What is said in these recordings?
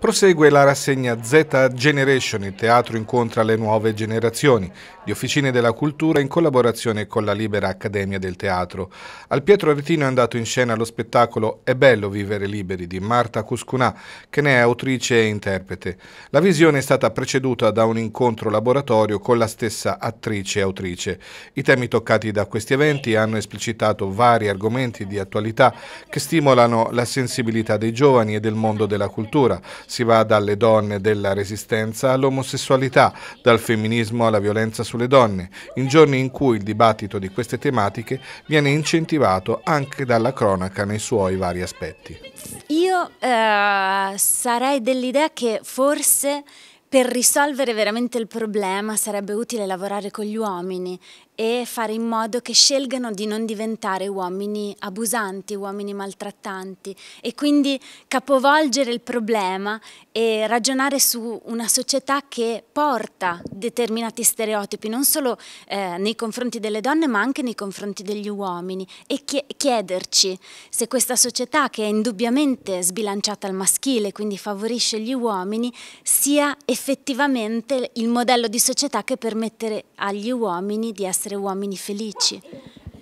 Prosegue la rassegna Z Generation, il teatro incontra le nuove generazioni, di Officine della Cultura in collaborazione con la Libera Accademia del Teatro. Al Pietro Aretino è andato in scena lo spettacolo È bello vivere liberi di Marta Cuscunà, che ne è autrice e interprete. La visione è stata preceduta da un incontro laboratorio con la stessa attrice e autrice. I temi toccati da questi eventi hanno esplicitato vari argomenti di attualità che stimolano la sensibilità dei giovani e del mondo della cultura si va dalle donne della resistenza all'omosessualità, dal femminismo alla violenza sulle donne, in giorni in cui il dibattito di queste tematiche viene incentivato anche dalla cronaca nei suoi vari aspetti. Io eh, sarei dell'idea che forse per risolvere veramente il problema sarebbe utile lavorare con gli uomini e fare in modo che scelgano di non diventare uomini abusanti, uomini maltrattanti e quindi capovolgere il problema e ragionare su una società che porta determinati stereotipi non solo eh, nei confronti delle donne ma anche nei confronti degli uomini e chiederci se questa società che è indubbiamente sbilanciata al maschile, quindi favorisce gli uomini, sia effettivamente il modello di società che permette agli uomini di essere essere uomini felici.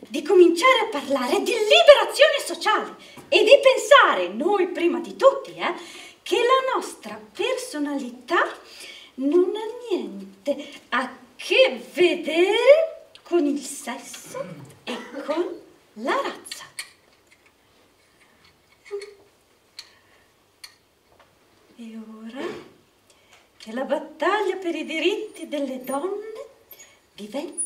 Di cominciare a parlare di liberazione sociale e di pensare, noi prima di tutti, eh, che la nostra personalità non ha niente a che vedere con il sesso e con la razza. E ora che la battaglia per i diritti delle donne diventi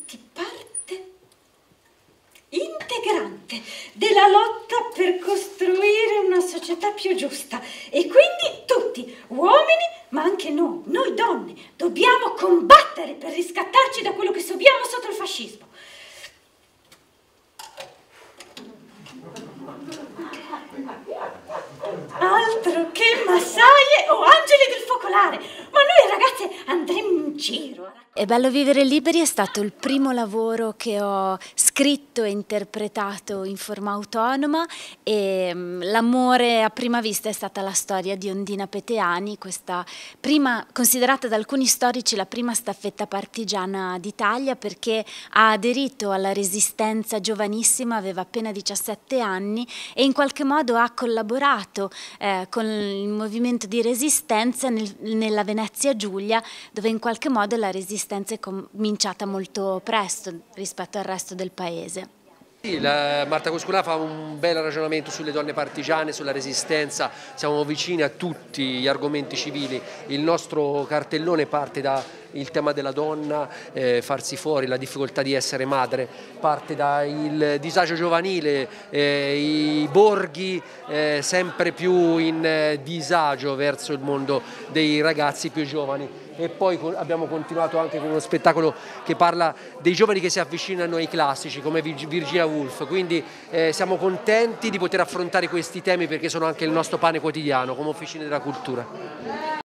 parte della lotta per costruire una società più giusta e quindi tutti, uomini ma anche noi, noi donne, dobbiamo combattere per riscattarci da quello che subiamo sotto il fascismo. Altro che massaie o angeli del focolare! giro. E Bello Vivere Liberi è stato il primo lavoro che ho scritto e interpretato in forma autonoma e mm, l'amore a prima vista è stata la storia di Ondina Peteani, questa prima, considerata da alcuni storici la prima staffetta partigiana d'Italia perché ha aderito alla resistenza giovanissima, aveva appena 17 anni e in qualche modo ha collaborato eh, con il movimento di resistenza nel, nella Venezia Giulia dove in qualche modo modo la resistenza è cominciata molto presto rispetto al resto del paese. Sì, Marta Cosculà fa un bel ragionamento sulle donne partigiane, sulla resistenza, siamo vicini a tutti gli argomenti civili, il nostro cartellone parte dal tema della donna, eh, farsi fuori, la difficoltà di essere madre, parte dal disagio giovanile, eh, i borghi eh, sempre più in eh, disagio verso il mondo dei ragazzi più giovani e poi abbiamo continuato anche con uno spettacolo che parla dei giovani che si avvicinano ai classici come Virginia Woolf, quindi eh, siamo contenti di poter affrontare questi temi perché sono anche il nostro pane quotidiano come Officine della Cultura.